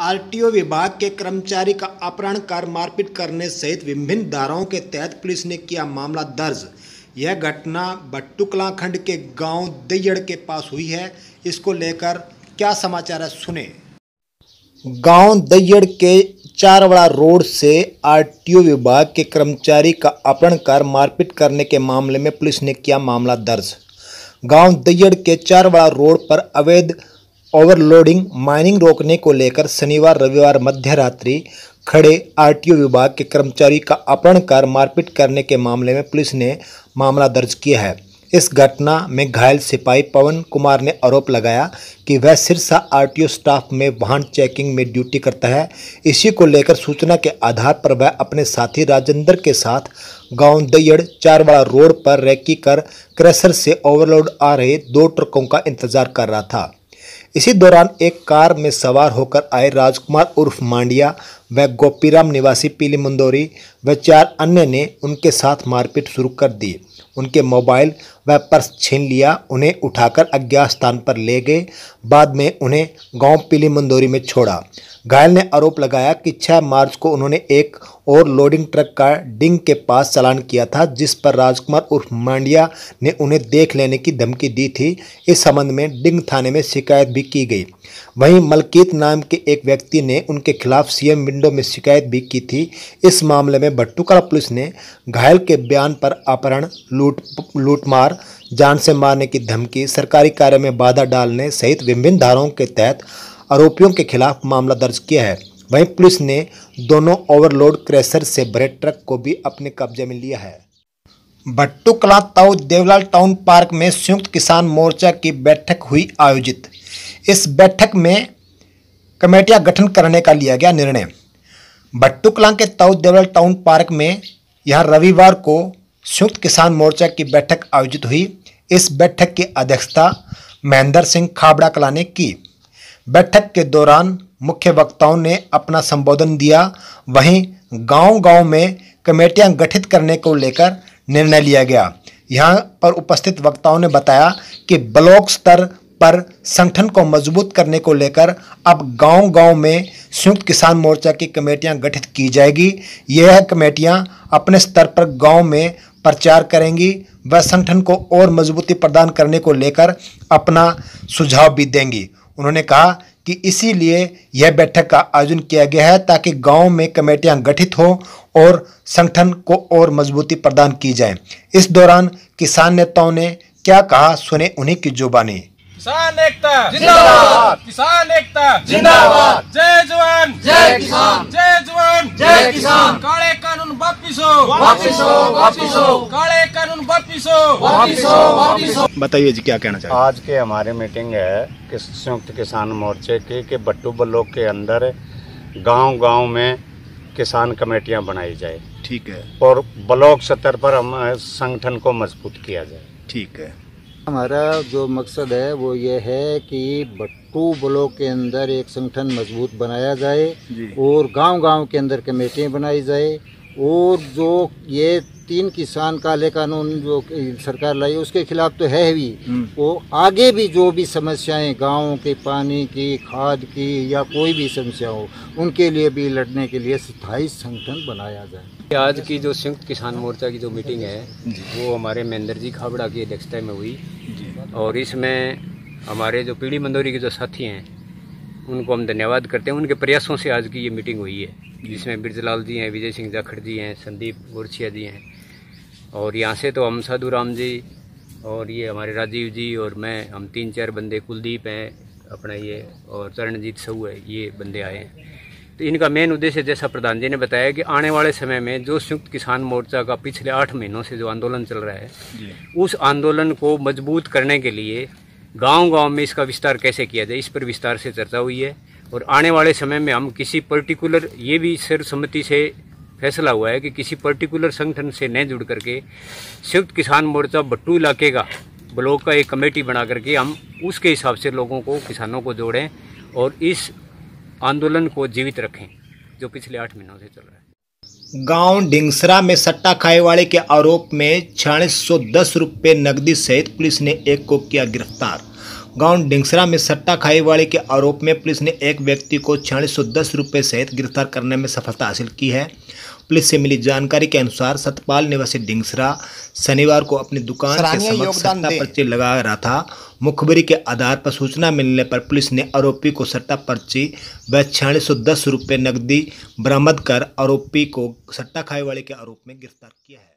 RTO विभाग के कर्मचारी का अपहरण कर मारपीट करने सहित विभिन्न धाराओं के तहत पुलिस ने किया मामला दर्ज यह घटना बट्टुकला खंड के गांव दैयड़ के पास हुई है इसको लेकर क्या समाचार है सुने गांव दैयड़ के चारवड़ा रोड से आरटीओ विभाग के कर्मचारी का अपहरण कर मारपीट करने के मामले में पुलिस ने किया मामला दर्ज गांव दैयड़ के चारवड़ा रोड पर अवैध ओवरलोडिंग माइनिंग रोकने को लेकर शनिवार रविवार मध्यरात्रि खड़े आरटीओ विभाग के कर्मचारी का अपहरण कर मारपीट करने के मामले में पुलिस ने मामला दर्ज किया है इस घटना में घायल सिपाही पवन कुमार ने आरोप लगाया कि वह सिरसा आरटीओ स्टाफ में वाहन चेकिंग में ड्यूटी करता है इसी को लेकर सूचना के आधार पर वह अपने साथी राजेंद्र के साथ गांव दैयड़ चारवाड़ा रोड पर रैकी कर क्रेशर से ओवरलोड आ रहे दो ट्रकों का इंतजार कर रहा था इसी दौरान एक कार में सवार होकर आए राजकुमार उर्फ मांडिया व गोपीराम निवासी पीली मंदोरी व चार अन्य ने उनके साथ मारपीट शुरू कर दी उनके मोबाइल वह पर्स छीन लिया उन्हें उठाकर अज्ञात स्थान पर ले गए बाद में उन्हें गांव पीली मंदोरी में छोड़ा घायल ने आरोप लगाया कि 6 मार्च को उन्होंने एक और लोडिंग ट्रक का डिंग के पास चालान किया था जिस पर राजकुमार उर्फ मांडिया ने उन्हें देख लेने की धमकी दी थी इस संबंध में डिंग थाने में शिकायत भी की गई वहीं मलकीत नाम के एक व्यक्ति ने उनके खिलाफ सीएम विंडो में शिकायत भी की थी इस मामले में भट्टूकला पुलिस ने घायल के बयान पर अपहरण लूट लूटमार हथियार जान से मारने की धमकी सरकारी कार्य में बाधा डालने सहित विभिन्न धाराओं के तहत आरोपियों के खिलाफ मामला दर्ज किया है वहीं पुलिस ने दोनों ओवरलोड क्रेशर से भरे ट्रक को भी अपने कब्जे में लिया है भट्टू कला ताऊ देवलाल टाउन पार्क में संयुक्त किसान मोर्चा की बैठक हुई आयोजित इस बैठक में कमेटियां गठन करने का लिया गया निर्णय भट्टू कला के ताऊ देवलाल टाउन पार्क में यहां रविवार को संयुक्त किसान मोर्चा की बैठक आयोजित हुई इस बैठक की अध्यक्षता महेंद्र सिंह खाबड़ा कला ने की बैठक के दौरान मुख्य वक्ताओं ने अपना संबोधन दिया वहीं गांव-गांव में कमेटियां गठित करने को लेकर निर्णय लिया गया यहां पर उपस्थित वक्ताओं ने बताया कि ब्लॉक स्तर पर संगठन को मजबूत करने को लेकर अब गांव-गांव में संयुक्त किसान मोर्चा की कमेटियां गठित की जाएगी यह कमेटियां अपने स्तर पर गांव में प्रचार करेंगी व संगठन को और मजबूती प्रदान करने को लेकर अपना सुझाव भी देंगी उन्होंने कहा कि इसीलिए यह बैठक का आयोजन किया गया है ताकि गांव में कमेटियां गठित हों और संगठन को और मजबूती प्रदान की जाए इस दौरान किसान नेताओं ने क्या कहा सुने उन्हीं की जुबानी किसान एकता जिंदाबाद किसान एकता जिंदाबाद जय जवान जय किसान जय जवान जय किसान बताइए जी क्या कहना चाहिए आज के हमारे मीटिंग है कि संयुक्त किसान मोर्चे की कि बट्टू ब्लॉक के अंदर गांव गांव में किसान कमेटियां बनाई जाए ठीक है और ब्लॉक स्तर पर हम संगठन को मजबूत किया जाए ठीक है हमारा जो मकसद है वो ये है कि बट्टू ब्लॉक के अंदर एक संगठन मजबूत बनाया जाए और गांव-गांव के अंदर कमेटियां बनाई जाए और जो ये तीन किसान काले कानून जो सरकार लाई उसके खिलाफ तो है भी हम्म। वो आगे भी जो भी समस्याएं गाँव के पानी की खाद की या कोई भी समस्या हो उनके लिए भी लड़ने के लिए स्थायी संगठन बनाया जाए आज की जो संयुक्त किसान मोर्चा की जो मीटिंग है वो हमारे महेंद्र जी खाबड़ा की अध्यक्षता में हुई और इसमें हमारे जो पीढ़ी मंदोरी के जो साथी हैं उनको हम धन्यवाद करते हैं उनके प्रयासों से आज की ये मीटिंग हुई है जिसमें बिरजलाल जी हैं विजय सिंह जाखड़ जी हैं संदीप गुरछिया जी हैं और यहाँ से तो हम साधु राम जी और ये हमारे राजीव जी और मैं हम तीन चार बंदे कुलदीप हैं अपना ये और चरणजीत सहू है ये बंदे आए हैं तो इनका मेन उद्देश्य जैसा प्रधान जी ने बताया कि आने वाले समय में जो संयुक्त किसान मोर्चा का पिछले आठ महीनों से जो आंदोलन चल रहा है उस आंदोलन को मजबूत करने के लिए गांव-गांव में इसका विस्तार कैसे किया जाए इस पर विस्तार से चर्चा हुई है और आने वाले समय में हम किसी पर्टिकुलर ये भी सर्वसम्मति से फैसला हुआ है कि किसी पर्टिकुलर संगठन से न जुड़ करके संयुक्त किसान मोर्चा बट्टू इलाके का ब्लॉक का एक कमेटी बना करके हम उसके हिसाब से लोगों को किसानों को जोड़ें और इस आंदोलन को जीवित रखें जो पिछले आठ महीनों से चल रहा है गांव डिंगसरा में सट्टा खाए वाले के आरोप में छियालीस सौ दस रुपये नकदी सहित पुलिस ने एक को किया गिरफ्तार गांव डिंगसरा में सट्टा खाईवाड़ी के आरोप में पुलिस ने एक व्यक्ति को छियालीस सौ दस रुपये सहित गिरफ्तार करने में सफलता हासिल की है पुलिस से मिली जानकारी के अनुसार सतपाल निवासी डिंगसरा शनिवार को अपनी दुकान के समक्ष सट्टा पर्ची लगा रहा था मुखबरी के आधार पर सूचना मिलने पर पुलिस ने आरोपी को सट्टा पर्ची व छियालीस सौ दस रुपये नकदी बरामद कर आरोपी को सट्टा खाईवाड़ी के आरोप में गिरफ्तार किया है